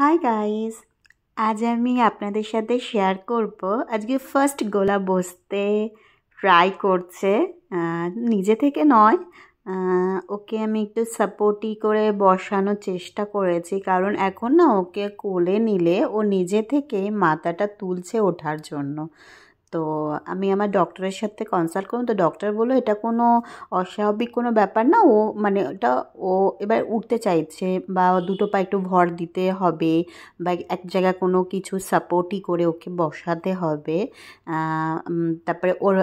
hi guys আজ আমি আপনাদের সাথে শেয়ার করব আজকে ফার্স্ট গোলা বসতে ট্রাই করছে নিজে থেকে নয় ওকে আমি একটু সাপোর্টই করে বসানোর চেষ্টা করেছি কারণ এখন না ওকে কোলে নিলে ও নিজে থেকে মাথাটা তুলছে ওঠার জন্য তো আমি আমার ডক্টরের সাথে কনসাল্ট করলাম তো ডক্টর বললো এটা কোনো অস্বাভাবিক কোনো ব্যাপার না ও মানে ওটা ও এবার উঠতে চাইছে বা দুটো পা একটু ভর দিতে হবে বা এক জায়গায় কোনো কিছু সাপোর্টই করে ওকে বসাতে হবে তারপরে ওর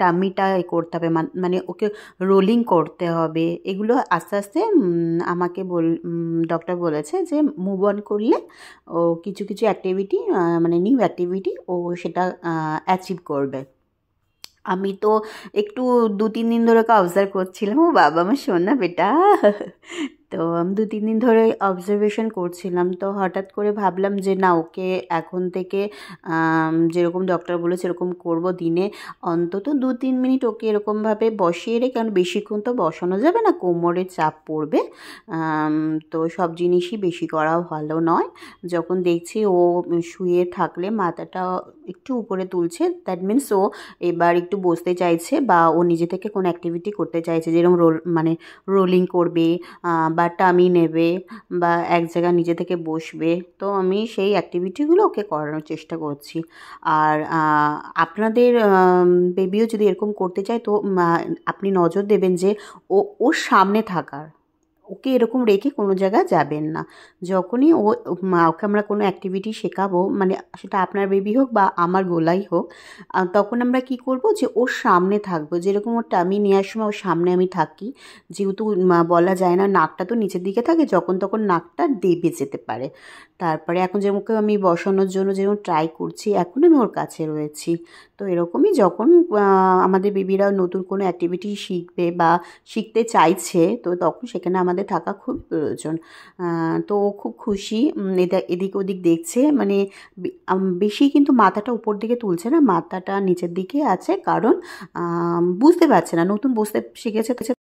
টামিটা করতে হবে মানে ওকে রোলিং করতে হবে এগুলো আস্তে আস্তে আমাকে বল ডক্টর বলেছে যে মুভ অন করলে ও কিছু কিছু অ্যাক্টিভিটি মানে নিউ অ্যাক্টিভিটি ও সেটা অ্যাচিভ করবে আমি তো একটু দু তিন দিন ধরে ওকে করছিলাম ও বাবা আমার শোন না বেটা তো দু তিন দিন ধরে অবজারভেশন করছিলাম তো হঠাৎ করে ভাবলাম যে না ওকে এখন থেকে যেরকম ডক্টর বলে সেরকম করব দিনে অন্তত দু তিন মিনিট ওকে এরকমভাবে বসিয়ে রেখে কারণ বেশিক্ষণ তো বসানো যাবে না কোমরে চাপ পড়বে তো সব জিনিসই বেশি করা ভালো নয় যখন দেখছি ও শুয়ে থাকলে মাথাটা একটু উপরে তুলছে দ্যাট মিন্স ও এবার একটু বসতে চাইছে বা ও নিজে থেকে কোনো অ্যাক্টিভিটি করতে চাইছে যেরকম রোল মানে রোলিং করবে বা বা টামি নেবে বা এক জায়গায় নিজে থেকে বসবে তো আমি সেই অ্যাক্টিভিটিগুলো ওকে করানোর চেষ্টা করছি আর আপনাদের বেবিও যদি এরকম করতে চায় তো আপনি নজর দেবেন যে ও ওর সামনে থাকার ওকে এরকম রেখে কোনো জায়গা যাবেন না যখনই ও ওকে আমরা কোনো অ্যাক্টিভিটি শেখাবো মানে সেটা আপনার বেবি হোক বা আমার গোলাই হোক তখন আমরা কি করব যে ওর সামনে থাকবো যেরকম ওর টামি নেওয়ার সময় ওর সামনে আমি থাকি যেহেতু বলা যায় না নাকটা তো নিচের দিকে থাকে যখন তখন নাকটা দেবে যেতে পারে তারপরে এখন যেমন আমি বসানোর জন্য যেরকম ট্রাই করছি এখন আমি ওর কাছে রয়েছি তো এরকমই যখন আমাদের বিবিরা নতুন কোনো অ্যাক্টিভিটি শিখবে বা শিখতে চাইছে তো তখন সেখানে আমাদের থাকা খুব প্রয়োজন তো খুব খুশি এদিক ওদিক দেখছে মানে বেশি কিন্তু মাথাটা উপর দিকে তুলছে না মাথাটা নিচের দিকে আছে কারণ বুঝতে পারছে না নতুন বুঝতে শিখেছে